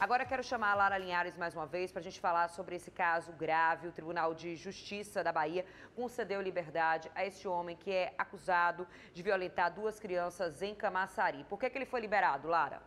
Agora quero chamar a Lara Linhares mais uma vez para a gente falar sobre esse caso grave. O Tribunal de Justiça da Bahia concedeu liberdade a este homem que é acusado de violentar duas crianças em Camaçari. Por que, que ele foi liberado, Lara?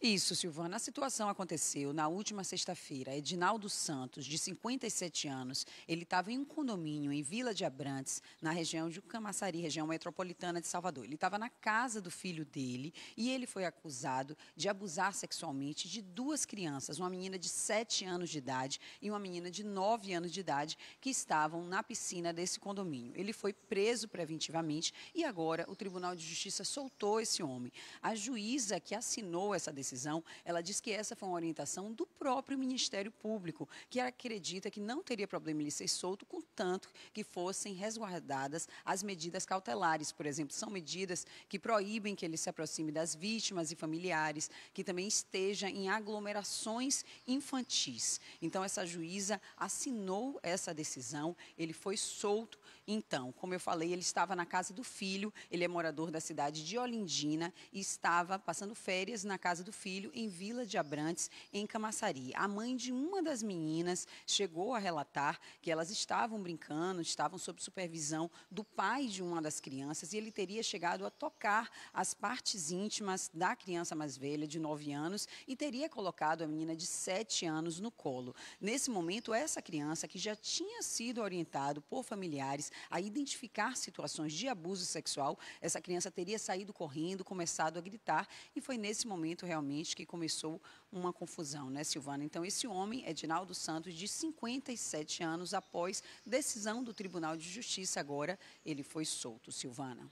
Isso, Silvana. A situação aconteceu na última sexta-feira. Edinaldo Santos, de 57 anos, ele estava em um condomínio em Vila de Abrantes, na região de Camaçari, região metropolitana de Salvador. Ele estava na casa do filho dele e ele foi acusado de abusar sexualmente de duas crianças, uma menina de 7 anos de idade e uma menina de 9 anos de idade, que estavam na piscina desse condomínio. Ele foi preso preventivamente e agora o Tribunal de Justiça soltou esse homem. A juíza que assinou essa decisão decisão, ela diz que essa foi uma orientação do próprio Ministério Público, que acredita que não teria problema ele ser solto, contanto que fossem resguardadas as medidas cautelares. Por exemplo, são medidas que proíbem que ele se aproxime das vítimas e familiares, que também esteja em aglomerações infantis. Então, essa juíza assinou essa decisão, ele foi solto. Então, como eu falei, ele estava na casa do filho, ele é morador da cidade de Olindina e estava passando férias na casa do filho em Vila de Abrantes, em Camaçari. A mãe de uma das meninas chegou a relatar que elas estavam brincando, estavam sob supervisão do pai de uma das crianças e ele teria chegado a tocar as partes íntimas da criança mais velha, de 9 anos, e teria colocado a menina de 7 anos no colo. Nesse momento, essa criança, que já tinha sido orientado por familiares a identificar situações de abuso sexual, essa criança teria saído correndo, começado a gritar, e foi nesse momento realmente que começou uma confusão, né, Silvana? Então, esse homem, Edinaldo Santos, de 57 anos, após decisão do Tribunal de Justiça, agora ele foi solto, Silvana.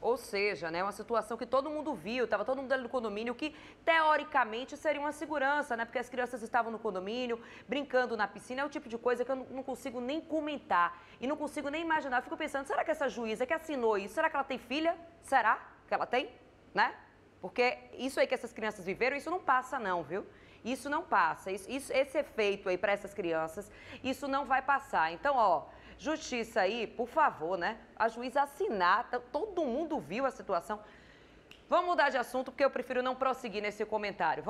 Ou seja, né, uma situação que todo mundo viu, estava todo mundo ali no condomínio, que teoricamente seria uma segurança, né? Porque as crianças estavam no condomínio, brincando na piscina, é o tipo de coisa que eu não consigo nem comentar e não consigo nem imaginar. Eu fico pensando, será que essa juíza que assinou isso, será que ela tem filha? Será que ela tem? Né? Porque isso aí que essas crianças viveram, isso não passa não, viu? Isso não passa. Isso, isso, esse efeito aí para essas crianças, isso não vai passar. Então, ó, justiça aí, por favor, né? A juíza assinar, todo mundo viu a situação. Vamos mudar de assunto, porque eu prefiro não prosseguir nesse comentário.